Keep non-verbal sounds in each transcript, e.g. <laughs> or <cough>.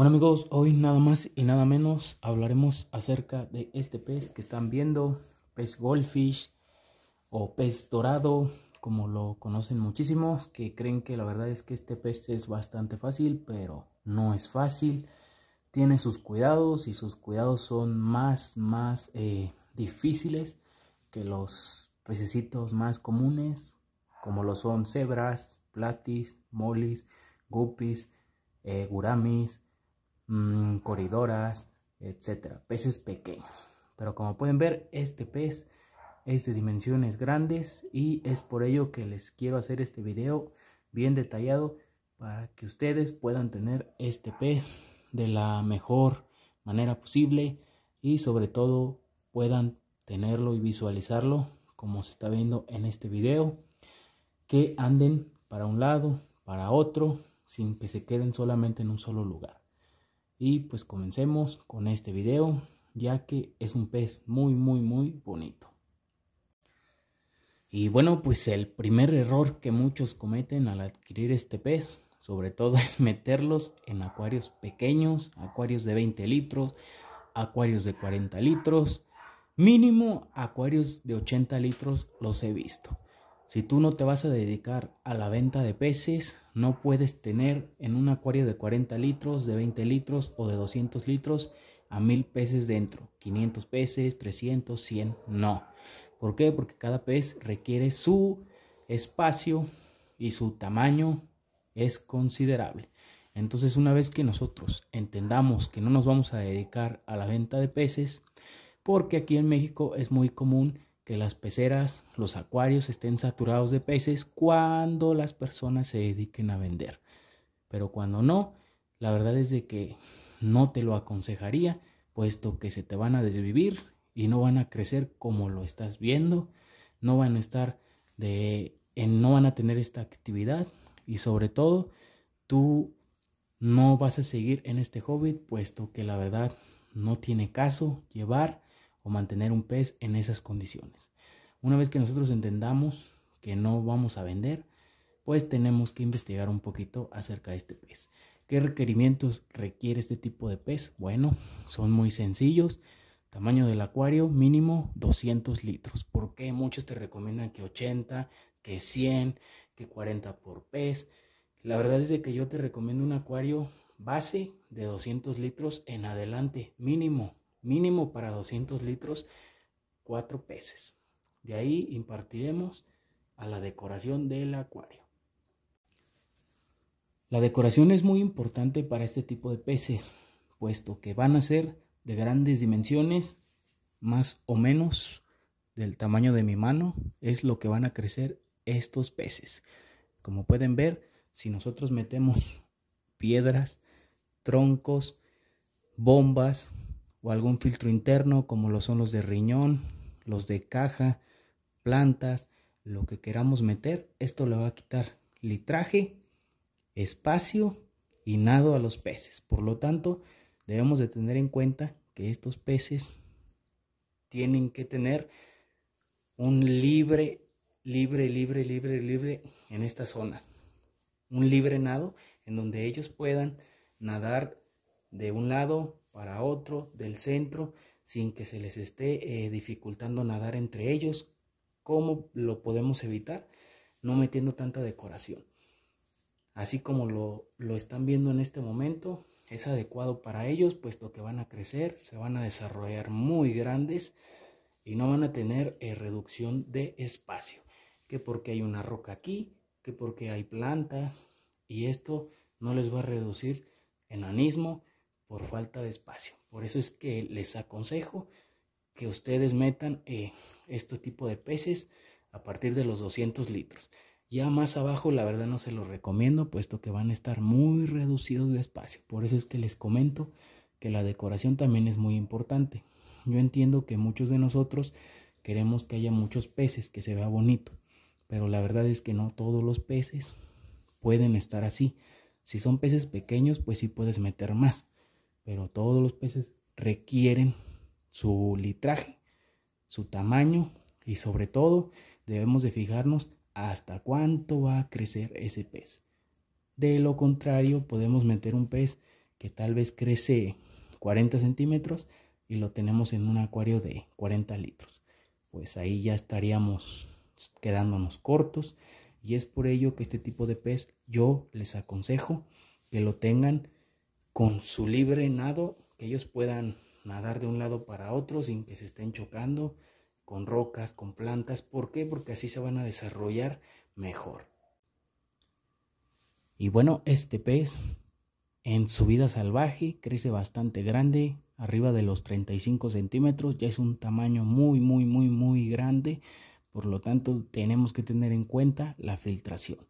Bueno amigos, hoy nada más y nada menos hablaremos acerca de este pez que están viendo, pez goldfish o pez dorado, como lo conocen muchísimos, que creen que la verdad es que este pez es bastante fácil, pero no es fácil. Tiene sus cuidados y sus cuidados son más, más eh, difíciles que los pececitos más comunes, como lo son cebras, platis, molis, guppies, eh, guramis, Mm, corridoras, etcétera, peces pequeños. Pero como pueden ver, este pez es de dimensiones grandes y es por ello que les quiero hacer este video bien detallado para que ustedes puedan tener este pez de la mejor manera posible y sobre todo puedan tenerlo y visualizarlo como se está viendo en este video que anden para un lado para otro sin que se queden solamente en un solo lugar y pues comencemos con este video, ya que es un pez muy, muy, muy bonito. Y bueno, pues el primer error que muchos cometen al adquirir este pez, sobre todo <laughs> es meterlos en acuarios pequeños, acuarios de 20 litros, acuarios de 40 litros, mínimo acuarios de 80 litros los he visto. Si tú no te vas a dedicar a la venta de peces, no puedes tener en un acuario de 40 litros, de 20 litros o de 200 litros a 1000 peces dentro. 500 peces, 300, 100, no. ¿Por qué? Porque cada pez requiere su espacio y su tamaño es considerable. Entonces una vez que nosotros entendamos que no nos vamos a dedicar a la venta de peces, porque aquí en México es muy común que las peceras, los acuarios estén saturados de peces cuando las personas se dediquen a vender. Pero cuando no, la verdad es de que no te lo aconsejaría, puesto que se te van a desvivir y no van a crecer como lo estás viendo, no van a estar de no van a tener esta actividad y sobre todo tú no vas a seguir en este hobby puesto que la verdad no tiene caso llevar o mantener un pez en esas condiciones. Una vez que nosotros entendamos que no vamos a vender, pues tenemos que investigar un poquito acerca de este pez. ¿Qué requerimientos requiere este tipo de pez? Bueno, son muy sencillos. Tamaño del acuario mínimo 200 litros. ¿Por qué? Muchos te recomiendan que 80, que 100, que 40 por pez. La verdad es de que yo te recomiendo un acuario base de 200 litros en adelante, mínimo mínimo para 200 litros, 4 peces. De ahí impartiremos a la decoración del acuario. La decoración es muy importante para este tipo de peces, puesto que van a ser de grandes dimensiones, más o menos del tamaño de mi mano, es lo que van a crecer estos peces. Como pueden ver, si nosotros metemos piedras, troncos, bombas, o algún filtro interno como lo son los de riñón, los de caja, plantas, lo que queramos meter, esto le va a quitar litraje, espacio y nado a los peces. Por lo tanto, debemos de tener en cuenta que estos peces tienen que tener un libre, libre, libre, libre, libre en esta zona. Un libre nado en donde ellos puedan nadar de un lado para otro del centro sin que se les esté eh, dificultando nadar entre ellos. ¿Cómo lo podemos evitar? No metiendo tanta decoración. Así como lo, están viendo en este momento, es adecuado para ellos, puesto que van a crecer, se van a desarrollar muy grandes y no van a tener eh, reducción de espacio. Que porque hay una roca aquí, que porque hay plantas, y esto no les va a reducir enanismo, por falta de espacio. Por eso es que les aconsejo que ustedes metan eh, este tipo de peces a partir de los 200 litros. Ya más abajo la verdad no se los recomiendo puesto que van a estar muy reducidos de espacio. Por eso es que les comento que la decoración también es muy importante. Yo entiendo que muchos de nosotros queremos que haya muchos peces, que se vea bonito, pero la verdad es que no todos los peces pueden estar así. Si son peces pequeños, pues sí puedes meter más, pero todos los peces requieren su litraje, su tamaño y sobre todo debemos de fijarnos hasta cuánto va a crecer ese pez. De lo contrario, podemos meter un pez que tal vez crece 40 centímetros y lo tenemos en un acuario de 40 litros. Pues ahí ya estaríamos quedándonos cortos y es por ello que este tipo de pez yo les aconsejo que lo tengan con su libre nado, que ellos puedan nadar de un lado para otro sin que se estén chocando con rocas, con plantas. ¿Por qué? Porque así se van a desarrollar mejor. Y bueno, este pez en su vida salvaje crece bastante grande, arriba de los 35 centímetros, ya es un tamaño muy, muy, muy, muy grande. Por lo tanto, tenemos que tener en cuenta la filtración.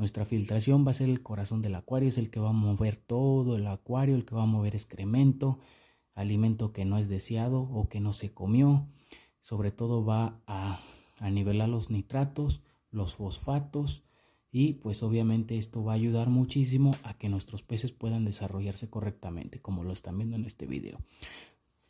Nuestra filtración va a ser el corazón del acuario, es el que va a mover todo el acuario, el que va a mover excremento, alimento que no es deseado o que no se comió. Sobre todo va a, nivelar los nitratos, los fosfatos y pues obviamente esto va a ayudar muchísimo a que nuestros peces puedan desarrollarse correctamente como lo están viendo en este video.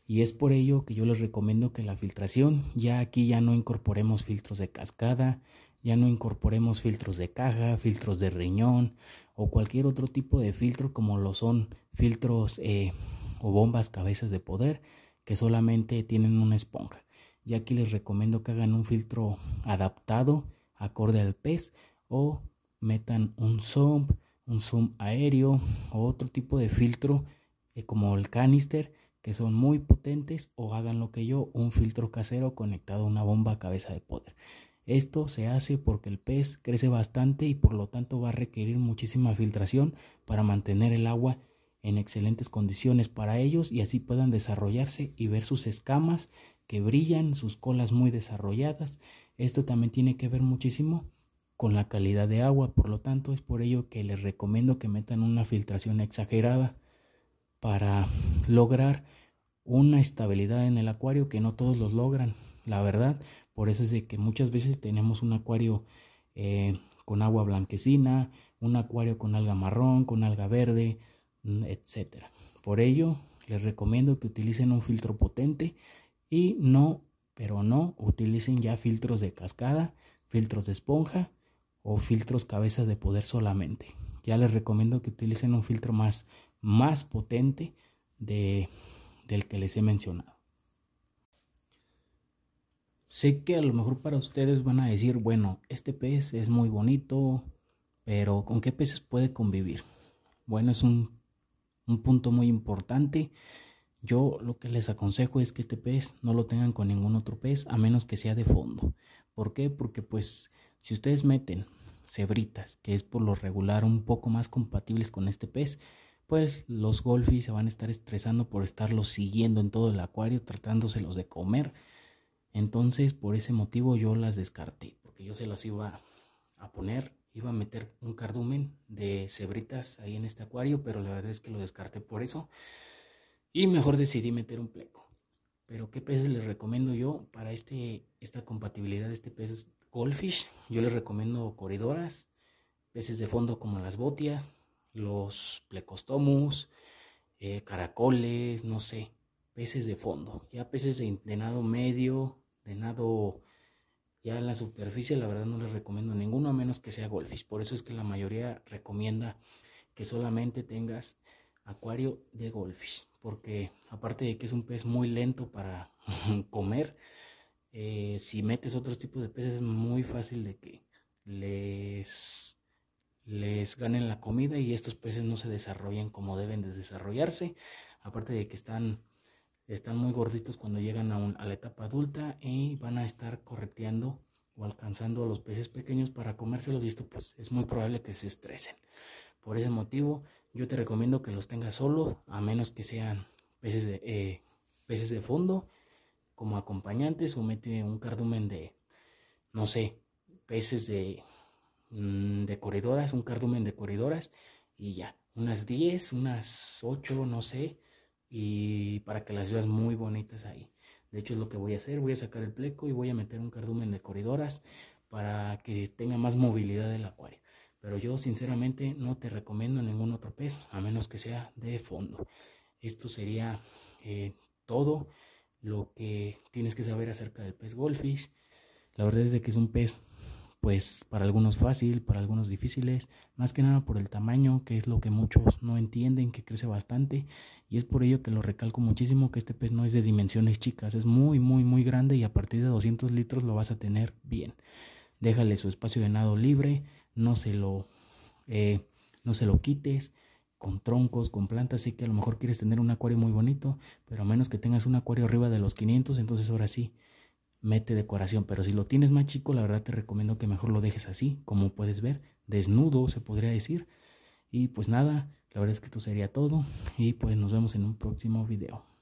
Y es por ello que yo les recomiendo que la filtración, ya aquí ya no incorporemos filtros de cascada, ya no incorporemos filtros de caja, filtros de riñón o cualquier otro tipo de filtro como lo son filtros eh, o bombas cabezas de poder que solamente tienen una esponja. Y aquí les recomiendo que hagan un filtro adaptado acorde al pez o metan un zoom, un zoom aéreo o otro tipo de filtro eh, como el canister que son muy potentes o hagan lo que yo, un filtro casero conectado a una bomba cabeza de poder. Esto se hace porque el pez crece bastante y por lo tanto va a requerir muchísima filtración para mantener el agua en excelentes condiciones para ellos y así puedan desarrollarse y ver sus escamas que brillan, sus colas muy desarrolladas. Esto también tiene que ver muchísimo con la calidad de agua, por lo tanto es por ello que les recomiendo que metan una filtración exagerada para lograr una estabilidad en el acuario que no todos los logran, la verdad, por eso es de que muchas veces tenemos un acuario eh, con agua blanquecina, un acuario con alga marrón, con alga verde, mm, etc. Por ello, les recomiendo que utilicen un filtro potente y no, pero no, utilicen ya filtros de cascada, filtros de esponja o filtros cabezas de poder solamente. Ya les recomiendo que utilicen un filtro más, más potente de, del que les he mencionado. Sé que a lo mejor para ustedes van a decir, bueno, este pez es muy bonito, pero ¿con qué peces puede convivir? Bueno, es un, punto muy importante. Yo lo que les aconsejo es que este pez no lo tengan con ningún otro pez a menos que sea de fondo. ¿Por qué? Porque pues si ustedes meten cebritas, que es por lo regular un poco más compatibles con este pez, pues los golfis se van a estar estresando por estarlos siguiendo en todo el acuario, tratándoselos de comer entonces, por ese motivo yo las descarté, porque yo se las iba a poner, iba a meter un cardumen de cebritas ahí en este acuario, pero la verdad es que lo descarté por eso. Y mejor decidí meter un pleco. Pero ¿qué peces les recomiendo yo para este, esta compatibilidad de este pez goldfish? Yo les recomiendo coridoras. peces de fondo como las botias, los plecostomus, eh, caracoles, no sé, peces de fondo. Ya peces de, de medio, de nado ya en la superficie, la verdad no les recomiendo ninguno a menos que sea golfis. Por eso es que la mayoría recomienda que solamente tengas acuario de golfis, porque aparte de que es un pez muy lento para <laughs> comer, eh, si metes otros tipos de peces es muy fácil de que les les ganen la comida y estos peces no se desarrollen como deben de desarrollarse, aparte de que están están muy gorditos cuando llegan a, la etapa adulta y van a estar correteando o alcanzando a los peces pequeños para comérselos y esto pues es muy probable que se estresen. Por ese motivo yo te recomiendo que los tengas solos a menos que sean peces de, eh, peces de fondo como acompañantes o mete un cardumen de, no sé, peces de, mm, de corredoras, un cardumen de corredoras y ya, unas 10, unas 8, no sé, y para que las veas muy bonitas ahí. De hecho es lo que voy a hacer, voy a sacar el pleco y voy a meter un cardumen de coridoras para que tenga más movilidad el acuario. Pero yo sinceramente no te recomiendo ningún otro pez, a menos que sea de fondo. Esto sería eh, todo lo que tienes que saber acerca del pez goldfish. La verdad es de que es un pez pues para algunos fácil, para algunos difíciles, más que nada por el tamaño, que es lo que muchos no entienden, que crece bastante, y es por ello que lo recalco muchísimo, que este pez no es de dimensiones chicas, es muy, muy, muy grande y a partir de 200 litros lo vas a tener bien. Déjale su espacio de nado libre, no se lo, eh, no se lo quites con troncos, con plantas, así que a lo mejor quieres tener un acuario muy bonito, pero a menos que tengas un acuario arriba de los 500, entonces ahora sí, mete decoración, pero si lo tienes más chico, la verdad te recomiendo que mejor lo dejes así, como puedes ver, desnudo se podría decir. Y pues nada, la verdad es que esto sería todo y pues nos vemos en un próximo video.